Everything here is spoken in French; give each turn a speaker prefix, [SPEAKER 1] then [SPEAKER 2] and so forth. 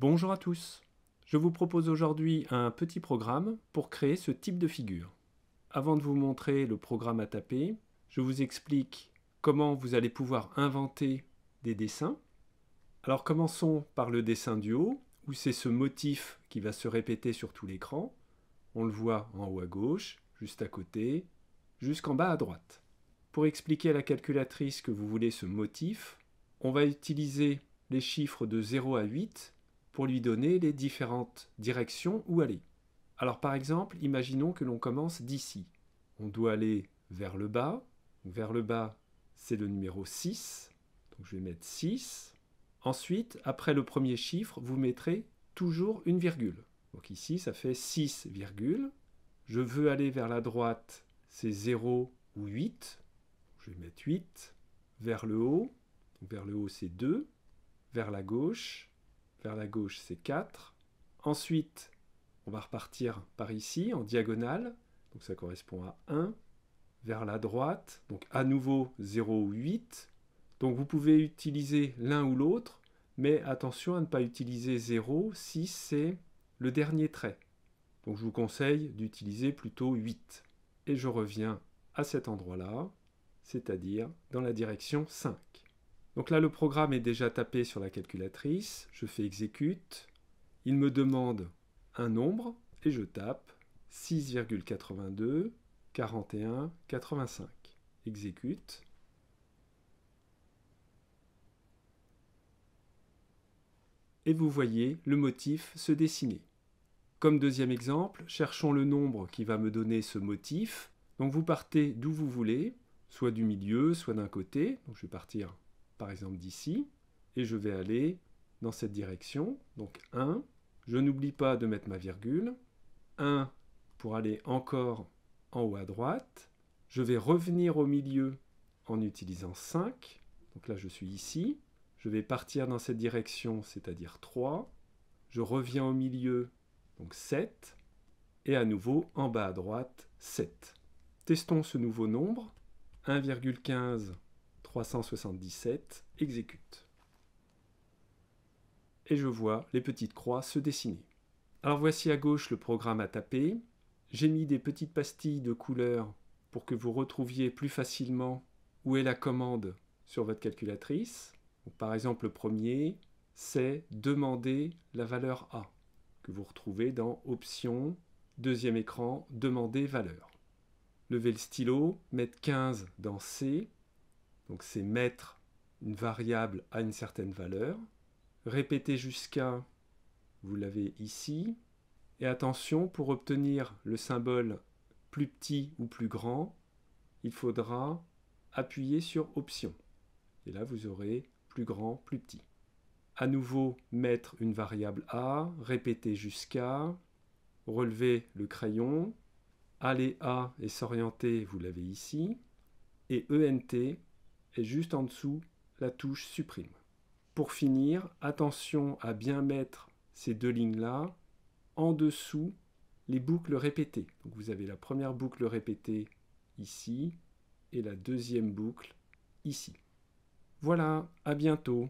[SPEAKER 1] Bonjour à tous. Je vous propose aujourd'hui un petit programme pour créer ce type de figure. Avant de vous montrer le programme à taper, je vous explique comment vous allez pouvoir inventer des dessins. Alors commençons par le dessin du haut, où c'est ce motif qui va se répéter sur tout l'écran. On le voit en haut à gauche, juste à côté, jusqu'en bas à droite. Pour expliquer à la calculatrice que vous voulez ce motif, on va utiliser les chiffres de 0 à 8 pour lui donner les différentes directions où aller. Alors par exemple, imaginons que l'on commence d'ici. On doit aller vers le bas. vers le bas, c'est le numéro 6. Donc je vais mettre 6. Ensuite, après le premier chiffre, vous mettrez toujours une virgule. Donc ici, ça fait 6, virgules. Je veux aller vers la droite, c'est 0 ou 8. Je vais mettre 8. Vers le haut, vers le haut c'est 2. Vers la gauche, vers la gauche, c'est 4. Ensuite, on va repartir par ici, en diagonale, donc ça correspond à 1. Vers la droite, donc à nouveau 0, 8. Donc vous pouvez utiliser l'un ou l'autre, mais attention à ne pas utiliser 0 si c'est le dernier trait. Donc je vous conseille d'utiliser plutôt 8. Et je reviens à cet endroit-là, c'est-à-dire dans la direction 5. Donc là, le programme est déjà tapé sur la calculatrice. Je fais exécute. Il me demande un nombre et je tape 6,82 41 85. Exécute. Et vous voyez le motif se dessiner. Comme deuxième exemple, cherchons le nombre qui va me donner ce motif. Donc vous partez d'où vous voulez, soit du milieu, soit d'un côté. Donc je vais partir par exemple d'ici, et je vais aller dans cette direction, donc 1. Je n'oublie pas de mettre ma virgule. 1 pour aller encore en haut à droite. Je vais revenir au milieu en utilisant 5. Donc là, je suis ici. Je vais partir dans cette direction, c'est-à-dire 3. Je reviens au milieu, donc 7. Et à nouveau, en bas à droite, 7. Testons ce nouveau nombre. 1,15 377 exécute. Et je vois les petites croix se dessiner. Alors voici à gauche le programme à taper. J'ai mis des petites pastilles de couleur pour que vous retrouviez plus facilement où est la commande sur votre calculatrice. par exemple, le premier, c'est demander la valeur A, que vous retrouvez dans Options, deuxième écran, Demander valeur. Levez le stylo, mettre 15 dans C, donc c'est mettre une variable à une certaine valeur, répéter jusqu'à, vous l'avez ici, et attention, pour obtenir le symbole plus petit ou plus grand, il faudra appuyer sur Option. Et là, vous aurez plus grand, plus petit. À nouveau, mettre une variable A, répéter jusqu'à, relever le crayon, aller A et s'orienter, vous l'avez ici, et ENT et juste en dessous, la touche supprime. Pour finir, attention à bien mettre ces deux lignes-là en dessous les boucles répétées. vous avez la première boucle répétée ici et la deuxième boucle ici. Voilà, à bientôt